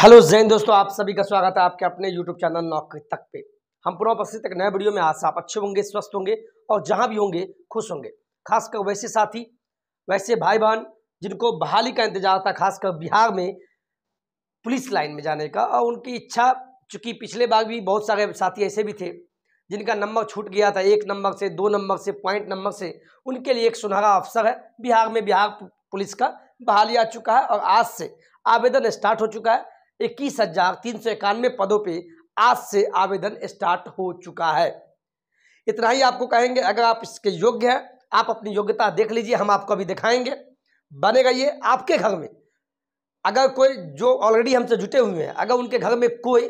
hello Jain दोस्तों आप सभी का स्वागत है आपके अपने यूट्यूब चैनल नौकरी तक पे हम पुनः उपस्थित एक नए वीडियो में आज आप अच्छे होंगे स्वस्थ होंगे और जहां भी होंगे खुश होंगे खासकर वैसे साथी वैसे भाई बहन जिनको बहाली का इंतजार था खासकर बिहार में पुलिस लाइन में जाने का और उनकी इच्छा चूँकि पिछले बार भी बहुत सारे साथी ऐसे भी थे जिनका नंबर छूट गया था एक नंबर से दो नंबर से पॉइंट नंबर से उनके लिए एक सुनहरा अवसर है बिहार में बिहार पुलिस का बहाली आ चुका है और आज से आवेदन स्टार्ट हो चुका है इक्कीस हजार तीन सौ इक्यानवे पदों पे आज से आवेदन स्टार्ट हो चुका है इतना ही आपको कहेंगे अगर आप इसके योग्य हैं आप अपनी योग्यता देख लीजिए हम आपको अभी दिखाएंगे बनेगा ये आपके घर में अगर कोई जो ऑलरेडी हमसे जुटे हुए हैं अगर उनके घर में कोई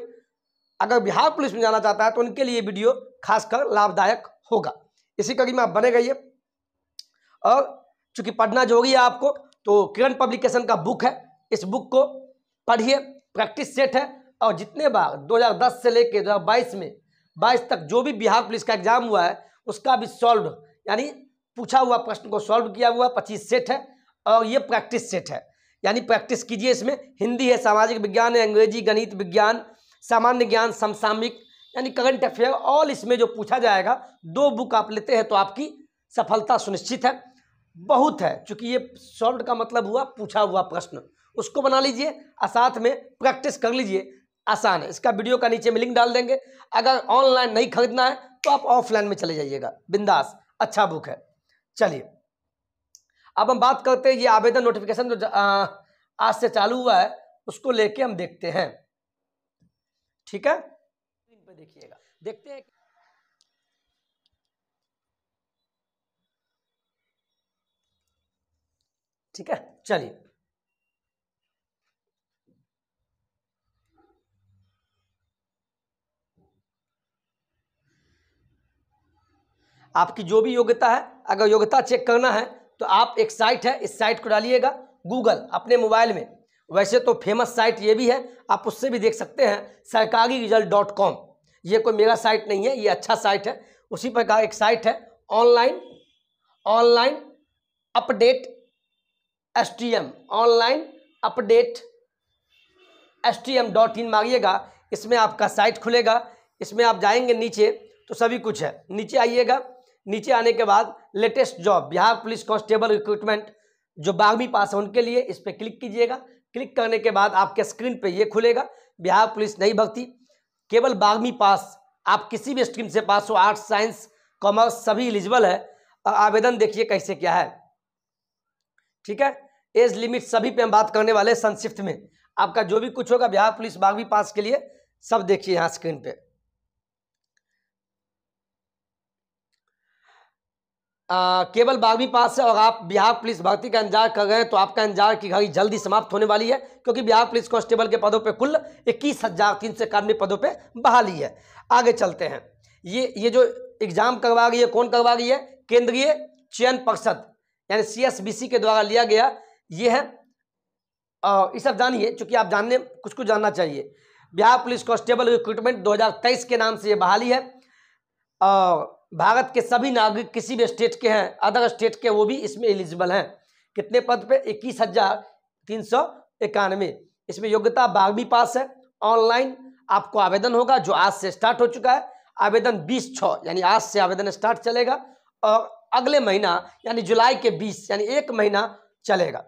अगर बिहार पुलिस में जाना चाहता है तो उनके लिए वीडियो खासकर लाभदायक होगा इसी कड़ी में आप बने गई और चूंकि पढ़ना जो होगी आपको तो किरण पब्लिकेशन का बुक है इस बुक को पढ़िए प्रैक्टिस सेट है और जितने बार 2010 से लेकर दो में 22 तक जो भी बिहार पुलिस का एग्जाम हुआ है उसका भी सॉल्व यानी पूछा हुआ प्रश्न को सॉल्व किया हुआ पच्चीस सेट है और ये प्रैक्टिस सेट है यानी प्रैक्टिस कीजिए इसमें हिंदी है सामाजिक विज्ञान है अंग्रेजी गणित विज्ञान सामान्य ज्ञान समसामिक यानी करंट अफेयर ऑल इसमें जो पूछा जाएगा दो बुक आप लेते हैं तो आपकी सफलता सुनिश्चित है बहुत है क्योंकि ये सॉल्व का मतलब हुआ पूछा हुआ प्रश्न उसको बना लीजिए और साथ में प्रैक्टिस कर लीजिए आसान है इसका वीडियो का नीचे में लिंक डाल देंगे अगर ऑनलाइन नहीं खरीदना है तो आप ऑफलाइन में चले जाइएगा बिंदास अच्छा बुक है चलिए अब हम बात करते हैं ये आवेदन नोटिफिकेशन जो आज से चालू हुआ है उसको लेके हम देखते हैं ठीक है स्क्रीन पे देखिएगा देखते हैं ठीक है चलिए आपकी जो भी योग्यता है अगर योग्यता चेक करना है तो आप एक साइट है इस साइट को डालिएगा गूगल अपने मोबाइल में वैसे तो फेमस साइट ये भी है आप उससे भी देख सकते हैं सरकारी रिजल्ट डॉट कॉम ये कोई मेरा साइट नहीं है ये अच्छा साइट है उसी प्रकार एक साइट है online online update S T M online update S T M dot in मांगिएगा इसमें आपका साइट खुलेगा इसमें आप जाएंगे नीचे तो सभी कुछ है नीचे आइएगा नीचे आने के बाद latest job Bihar police constable recruitment जो बारहवीं पास है उनके लिए इस पर क्लिक कीजिएगा क्लिक करने के बाद आपके स्क्रीन पे ये खुलेगा बिहार पुलिस नई भर्ती केवल बारहवीं पास आप किसी भी स्ट्रीम से पास हो आर्ट्स साइंस कॉमर्स सभी एलिजिबल है और आवेदन देखिए कैसे क्या है ठीक है एज लिमिट सभी पे हम बात करने वाले हैं संक्षिप्त में आपका जो भी कुछ होगा बिहार पुलिस बारहवीं पास के लिए सब देखिए यहाँ स्क्रीन पे आ, केवल बारहवीं पास है और आप बिहार पुलिस भर्ती का इंतजार कर रहे हैं तो आपका इंतजार की घड़ी जल्दी समाप्त होने वाली है क्योंकि बिहार पुलिस कांस्टेबल के पदों पर कुल इक्कीस हज़ार तीन सौ इक्यानवे पदों पर बहाली है आगे चलते हैं ये ये जो एग्ज़ाम करवा रही है कौन करवा रही है केंद्रीय चयन पर्षद यानी सी के द्वारा लिया गया ये है आ, इस सब जानिए चूँकि आप जानने कुछ कुछ जानना चाहिए बिहार पुलिस कांस्टेबल रिक्रूटमेंट 2023 के नाम से ये बहाली है और भारत के सभी नागरिक किसी भी स्टेट के हैं अदर स्टेट के वो भी इसमें एलिजिबल हैं कितने पद पे इक्कीस हजार तीन सौ इक्यानवे इसमें योग्यता बारहवीं पास है ऑनलाइन आपको आवेदन होगा जो आज से स्टार्ट हो चुका है आवेदन बीस छः यानी आज से आवेदन स्टार्ट चलेगा और अगले महीना यानी जुलाई के बीस यानी एक महीना चलेगा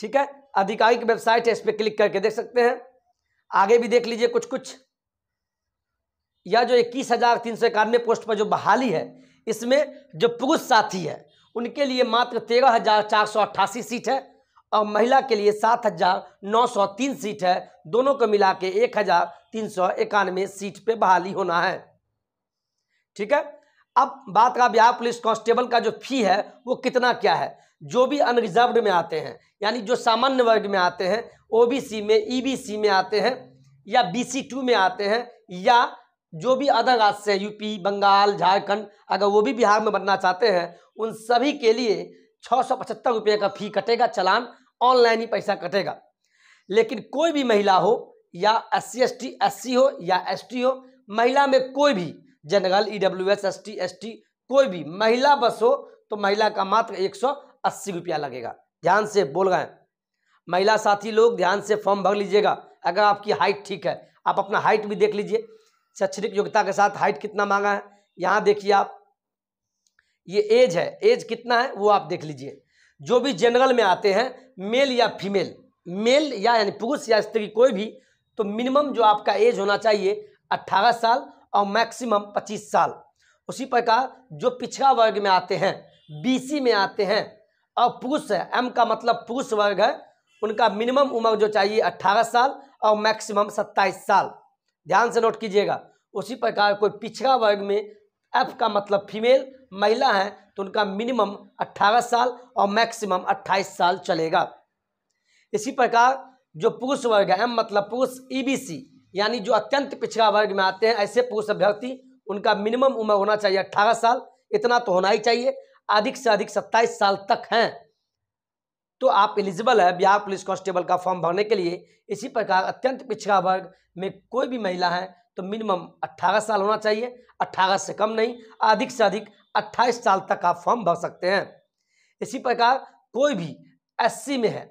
ठीक है आधिकारिक वेबसाइट है इस पर क्लिक करके देख सकते हैं आगे भी देख लीजिए कुछ कुछ या जो इक्कीस हज़ार तीन सौ इक्यानवे पोस्ट पर जो बहाली है इसमें जो पुरुष साथी है उनके लिए मात्र तेरह हज़ार चार सौ अट्ठासी सीट है और महिला के लिए सात हज़ार नौ सौ तीन सीट है दोनों को मिला के एक हज़ार तीन सौ इक्यानवे सीट पे बहाली होना है ठीक है अब बात का बिहार पुलिस कांस्टेबल का जो फी है वो कितना क्या है जो भी अनरिजर्व में आते हैं यानी जो सामान्य वर्ग में आते हैं ओबीसी में ईबीसी में आते हैं या बीसी टू में आते हैं या जो भी अदर राज्य से यूपी बंगाल झारखंड अगर वो भी बिहार में बनना चाहते हैं उन सभी के लिए छः सौ पचहत्तर रुपये का फी कटेगा चलान ऑनलाइन ही पैसा कटेगा लेकिन कोई भी महिला हो या S C S T S C हो या एस टी हो महिला में कोई भी general E W S S T S T कोई भी महिला बस हो तो महिला का मात्र एक सौ अस्सी रुपया लगेगा ध्यान से बोल रहे हैं महिला साथी लोग ध्यान से फॉर्म भर लीजिएगा अगर आपकी हाइट ठीक है आप अपना हाइट भी देख लीजिए शैक्षणिक योग्यता के साथ हाइट कितना मांगा है यहाँ देखिए आप ये एज है एज कितना है वो आप देख लीजिए जो भी जनरल में आते हैं मेल या फीमेल मेल या यानी पुरुष या स्त्री कोई भी तो मिनिमम जो आपका एज होना चाहिए 18 साल और मैक्सिमम 25 साल उसी प्रकार जो पिछड़ा वर्ग में आते हैं बीसी में आते हैं और पुरुष है एम का मतलब पुरुष वर्ग है उनका मिनिमम उम्र जो चाहिए 18 साल और मैक्सिमम 27 साल ध्यान से नोट कीजिएगा उसी प्रकार कोई पिछड़ा वर्ग में एफ का मतलब फीमेल महिला है तो उनका मिनिमम 18 साल और मैक्सिमम 28 साल चलेगा इसी प्रकार जो पुरुष वर्ग है एम मतलब पुरुष ईबीसी e यानी जो अत्यंत पिछड़ा वर्ग में आते हैं ऐसे पुरुष अभ्यर्थी उनका मिनिमम उम्र होना चाहिए अट्ठारह साल इतना तो होना ही चाहिए अधिक से अधिक सत्ताईस साल तक हैं तो आप एलिजिबल है बिहार पुलिस कांस्टेबल का फॉर्म भरने के लिए इसी प्रकार अत्यंत पिछड़ा वर्ग में कोई भी महिला है तो मिनिमम 18 साल होना चाहिए 18 से कम नहीं अधिक से अधिक 28 साल तक आप फॉर्म भर सकते हैं इसी प्रकार कोई भी एस में है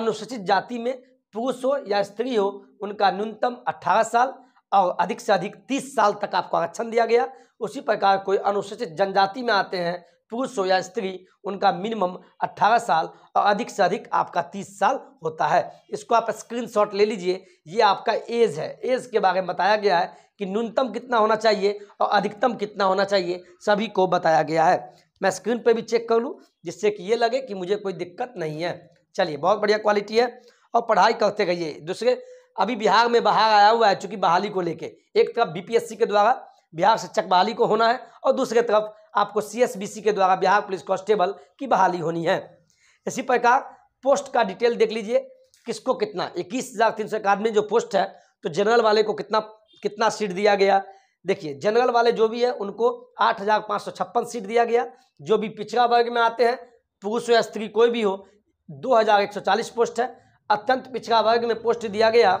अनुसूचित जाति में पुरुष हो या स्त्री हो उनका न्यूनतम अट्ठारह साल और अधिक से अधिक 30 साल तक आपको आरक्षण दिया गया उसी प्रकार कोई अनुसूचित जनजाति में आते हैं पुरुष हो या स्त्री उनका मिनिमम 18 साल और अधिक से अधिक आपका 30 साल होता है इसको आप स्क्रीनशॉट ले लीजिए ये आपका एज है एज के बारे में बताया गया है कि न्यूनतम कितना होना चाहिए और अधिकतम कितना होना चाहिए सभी को बताया गया है मैं स्क्रीन पर भी चेक कर लूँ जिससे कि ये लगे कि मुझे कोई दिक्कत नहीं है चलिए बहुत बढ़िया क्वालिटी है और पढ़ाई करते रहिए दूसरे अभी बिहार में बाहर आया हुआ है चूँकि बहाली को लेके एक तरफ बीपीएससी के द्वारा बिहार शिक्षक बहाली को होना है और दूसरे तरफ आपको सी के द्वारा बिहार पुलिस कांस्टेबल की बहाली होनी है इसी प्रकार पोस्ट का डिटेल देख लीजिए किसको कितना इक्कीस हज़ार तीन सौ अकादमी जो पोस्ट है तो जनरल वाले को कितना कितना सीट दिया गया देखिए जनरल वाले जो भी है उनको आठ हज़ार पाँच सौ छप्पन सीट दिया गया जो भी पिछड़ा वर्ग में आते हैं पुरुष या स्त्री कोई भी हो दो हज़ार एक सौ चालीस पोस्ट है अत्यंत पिछड़ा वर्ग में पोस्ट दिया गया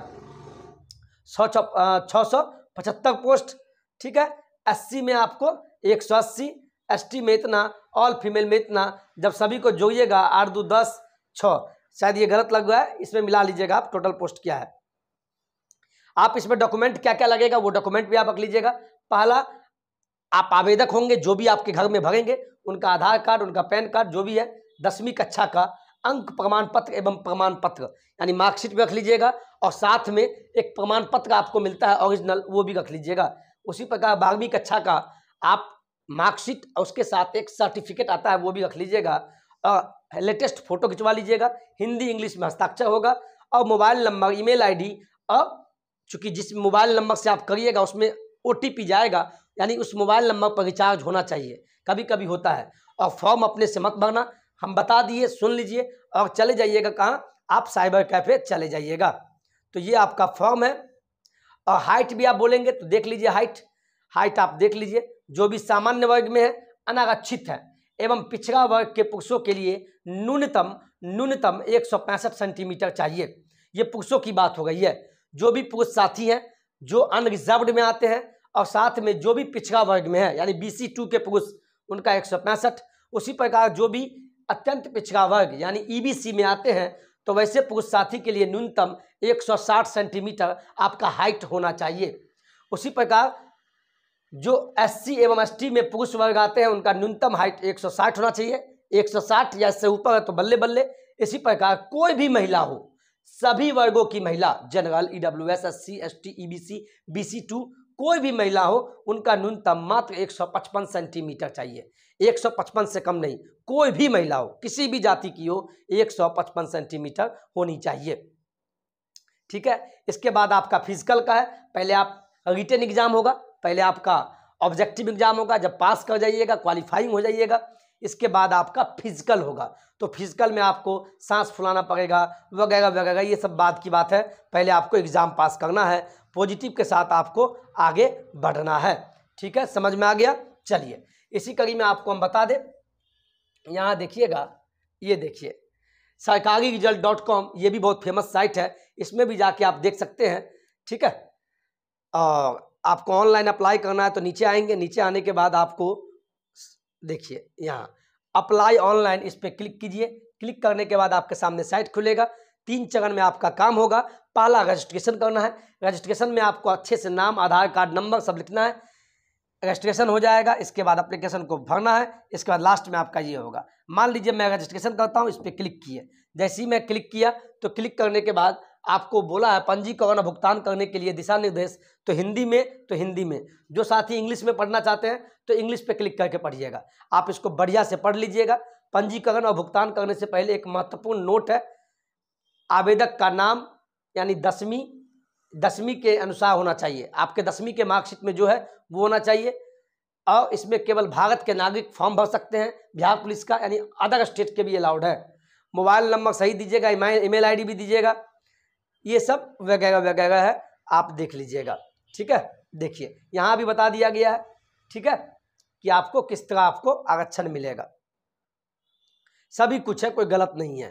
सौ छः सौ पचहत्तर पोस्ट ठीक है एससी में आपको एक सौ अस्सी एस में इतना ऑल फीमेल में इतना जब सभी को जोड़िएगा आठ दो दस छः शायद ये गलत लग गया है इसमें मिला लीजिएगा आप टोटल पोस्ट क्या है आप इसमें डॉक्यूमेंट क्या क्या लगेगा वो डॉक्यूमेंट भी आप रख लीजिएगा पहला आप आवेदक होंगे जो भी आपके घर में भरेंगे उनका आधार कार्ड उनका पैन कार्ड जो भी है दसवीं कक्षा का अंक प्रमाण पत्र एवं प्रमाण पत्र यानी मार्कशीट भी रख लीजिएगा और साथ में एक प्रमाण पत्र आपको मिलता है ओरिजिनल वो भी रख लीजिएगा उसी प्रकार बारहवीं कक्षा का आप मार्कशीट उसके साथ एक सर्टिफिकेट आता है वो भी रख लीजिएगा लेटेस्ट फोटो खिंचवा लीजिएगा हिंदी इंग्लिश में हस्ताक्षर होगा और मोबाइल नंबर ईमेल आईडी और चूंकि जिस मोबाइल नंबर से आप करिएगा उसमें ओ जाएगा यानी उस मोबाइल नंबर पर रिचार्ज होना चाहिए कभी कभी होता है और फॉर्म अपने से मत भरना हम बता दिए सुन लीजिए और चले जाइएगा कहाँ आप साइबर कैफ़े चले जाइएगा तो ये आपका फॉर्म है और हाइट भी आप बोलेंगे तो देख लीजिए हाइट हाइट आप देख लीजिए जो भी सामान्य वर्ग में है अनारक्षित है एवं पिछड़ा वर्ग के पुरुषों के लिए न्यूनतम न्यूनतम एक सेंटीमीटर चाहिए ये पुरुषों की बात हो गई है जो भी पुरुष साथी हैं जो अनरिजर्व में आते हैं और साथ में जो भी पिछड़ा वर्ग में है यानी बी सी टू के पुरुष उनका एक उसी प्रकार जो भी अत्यंत पिछड़ा वर्ग यानी ई e में आते हैं तो वैसे पुरुष साथी के लिए न्यूनतम 160 सेंटीमीटर आपका हाइट होना चाहिए उसी प्रकार जो एससी एवं एसटी में पुरुष वर्ग आते हैं उनका न्यूनतम हाइट 160 होना चाहिए 160 या इससे ऊपर है तो बल्ले बल्ले इसी प्रकार कोई भी महिला हो सभी वर्गों की महिला general E W S S C S T E B C B C two कोई भी महिला हो उनका न्यूनतम मात्र 155 सेंटीमीटर चाहिए 155 से कम नहीं कोई भी महिला हो किसी भी जाति की हो 155 सेंटीमीटर होनी चाहिए ठीक है इसके बाद आपका फिजिकल का है पहले आप रिटर्न एग्जाम होगा पहले आपका ऑब्जेक्टिव एग्जाम होगा जब पास कर जाइएगा क्वालिफाइंग हो जाइएगा इसके बाद आपका फिजिकल होगा तो फिजिकल में आपको सांस फुलाना पड़ेगा वगैरह वगैरह ये सब बात की बात है पहले आपको एग्ज़ाम पास करना है पॉजिटिव के साथ आपको आगे बढ़ना है ठीक है समझ में आ गया चलिए इसी कड़ी में आपको हम बता दें यहाँ देखिएगा ये देखिए सरकारी रिजल्ट डॉट कॉम ये भी बहुत फेमस साइट है इसमें भी जाके आप देख सकते हैं ठीक है और आपको ऑनलाइन अप्लाई करना है तो नीचे आएंगे नीचे आने के बाद आपको देखिए यहाँ अप्लाई ऑनलाइन इस पर क्लिक कीजिए क्लिक करने के बाद आपके सामने साइट खुलेगा तीन चरण में आपका काम होगा पहला रजिस्ट्रेशन करना है रजिस्ट्रेशन में आपको अच्छे से नाम आधार कार्ड नंबर सब लिखना है रजिस्ट्रेशन हो जाएगा इसके बाद अप्लीकेशन को भरना है इसके बाद लास्ट में आपका ये होगा मान लीजिए मैं रजिस्ट्रेशन करता हूँ इस पर क्लिक किए जैसे ही मैं क्लिक किया तो क्लिक करने के बाद आपको बोला है पंजीकरण भुगतान करने के लिए दिशा निर्देश तो हिंदी में तो हिंदी में जो साथी इंग्लिश में पढ़ना चाहते हैं तो इंग्लिश पे क्लिक करके पढ़िएगा आप इसको बढ़िया से पढ़ लीजिएगा पंजीकरण और भुगतान करने से पहले एक महत्वपूर्ण नोट है आवेदक का नाम यानी दसवीं दसवीं के अनुसार होना चाहिए आपके दसवीं के मार्कशीट में जो है वो होना चाहिए और इसमें केवल भारत के नागरिक फॉर्म भर सकते हैं बिहार पुलिस का यानी अदर स्टेट के भी अलाउड है मोबाइल नंबर सही दीजिएगा ईमेल आईडी भी दीजिएगा ये सब वगैरह वगैरह है आप देख लीजिएगा ठीक है देखिए यहाँ भी बता दिया गया है ठीक है कि आपको किस तरह आपको आरक्षण मिलेगा सभी कुछ है कोई गलत नहीं है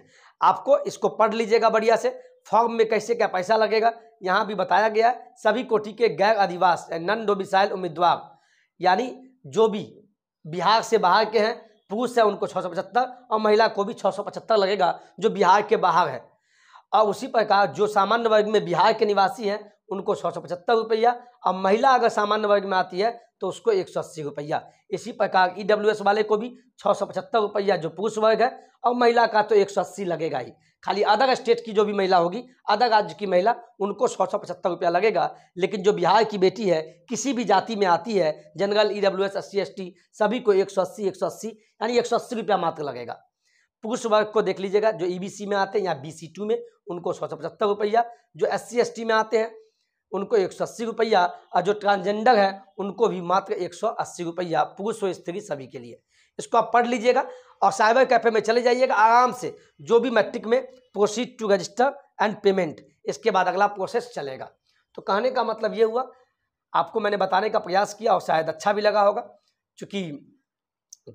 आपको इसको पढ़ लीजिएगा बढ़िया से फॉर्म में कैसे क्या पैसा लगेगा यहाँ भी बताया गया है सभी कोटि के गैर अधिवास नन डोमिसाइल उम्मीदवार यानी जो भी बिहार से बाहर के हैं पुरुष है उनको छः और महिला को भी छः लगेगा जो बिहार के बाहर है और उसी प्रकार जो सामान्य वर्ग में बिहार के निवासी हैं उनको छः सौ पचहत्तर रुपया और महिला अगर सामान्य वर्ग में आती है तो उसको एक सौ अस्सी रुपया इसी प्रकार ई डब्ल्यू एस वाले को भी छः सौ पचहत्तर रुपया जो पुरुष वर्ग है और महिला का तो एक सौ अस्सी लगेगा ही खाली अदर स्टेट की जो भी महिला होगी अदर राज्य की महिला उनको छः सौ पचहत्तर रुपया लगेगा लेकिन जो बिहार की बेटी है किसी भी जाति में आती है general E W S S C S T सभी को एक सौ अस्सी एक सौ अस्सी यानी एक सौ अस्सी रुपया मात्र लगेगा पुरुष तो वर्ग को देख लीजिएगा जो ई e में आते हैं या बी टू में उनको सौ पचहत्तर रुपया जो एस सी में आते हैं उनको एक सौ अस्सी रुपया और जो ट्रांसजेंडर है उनको भी मात्र एक सौ अस्सी रुपया पुरुष और स्त्री सभी के लिए इसको आप पढ़ लीजिएगा और साइबर कैफे में चले जाइएगा आराम से जो भी मैट्रिक में proceed to register and payment इसके बाद अगला प्रोसेस चलेगा तो कहने का मतलब ये हुआ आपको मैंने बताने का प्रयास किया और शायद अच्छा भी लगा होगा क्योंकि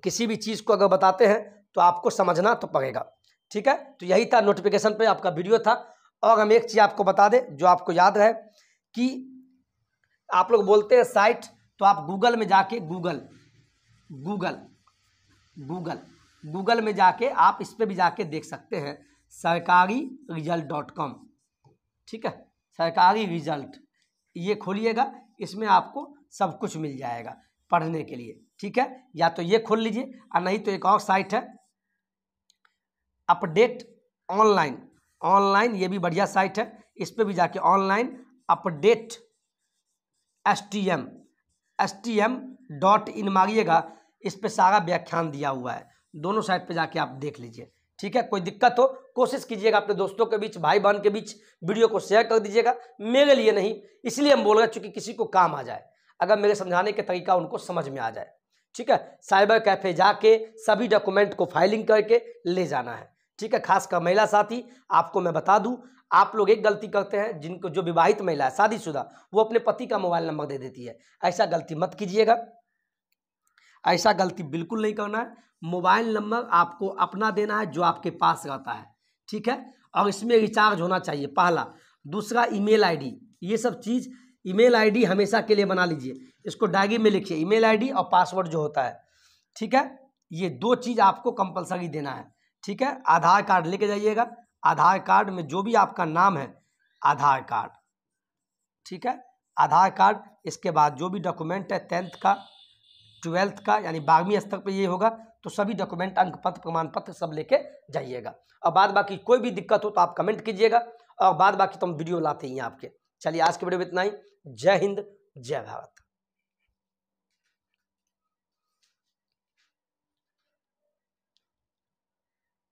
किसी भी चीज़ को अगर बताते हैं तो आपको समझना तो पड़ेगा ठीक है तो यही था नोटिफिकेशन पे आपका वीडियो था और हम एक चीज़ आपको बता दें जो आपको याद रहे कि आप लोग बोलते हैं साइट तो आप गूगल में जाके गूगल गूगल गूगल गूगल में जाके आप इस पर भी जाके देख सकते हैं सरकारी रिजल्ट डॉट कॉम ठीक है सरकारी रिजल्ट ये खोलिएगा इसमें आपको सब कुछ मिल जाएगा पढ़ने के लिए ठीक है या तो ये खोल लीजिए और नहीं तो एक और साइट है अपडेट ऑनलाइन ऑनलाइन ये भी बढ़िया साइट है इस पर भी जाके online update S T M S T M dot in मांगिएगा इस पर सारा व्याख्यान दिया हुआ है दोनों साइट पे जाके आप देख लीजिए ठीक है कोई दिक्कत हो कोशिश कीजिएगा अपने दोस्तों के बीच भाई बहन के बीच वीडियो को शेयर कर दीजिएगा मेरे लिए नहीं इसलिए हम बोल रहे हैं चूँकि किसी को काम आ जाए अगर मेरे समझाने का तरीका उनको समझ में आ जाए ठीक है साइबर कैफे जाके सभी डॉक्यूमेंट को फाइलिंग करके ले जाना है ठीक है खासकर महिला साथी आपको मैं बता दूं आप लोग एक गलती करते हैं जिनको जो विवाहित महिला है शादीशुदा वो अपने पति का मोबाइल नंबर दे देती है ऐसा गलती मत कीजिएगा ऐसा गलती बिल्कुल नहीं करना है मोबाइल नंबर आपको अपना देना है जो आपके पास रहता है ठीक है और इसमें रिचार्ज होना चाहिए पहला दूसरा ईमेल आईडी ये सब चीज़ ईमेल आईडी हमेशा के लिए बना लीजिए इसको डायरी में लिखिए ईमेल आईडी और पासवर्ड जो होता है ठीक है ये दो चीज़ आपको कंपलसरी देना है ठीक है आधार कार्ड लेके जाइएगा आधार कार्ड में जो भी आपका नाम है आधार कार्ड ठीक है आधार कार्ड इसके बाद जो भी डॉक्यूमेंट है टेंथ का ट्वेल्थ का यानी बारहवीं स्तर पर ये होगा तो सभी डॉक्यूमेंट अंक पत्र प्रमाण पत्र सब लेके जाइएगा और बाद बाकी कोई भी दिक्कत हो तो आप कमेंट कीजिएगा और बाद बाकी तो हम वीडियो लाते ही हैं आपके चलिए आज के वीडियो में इतना ही जय हिंद जय भारत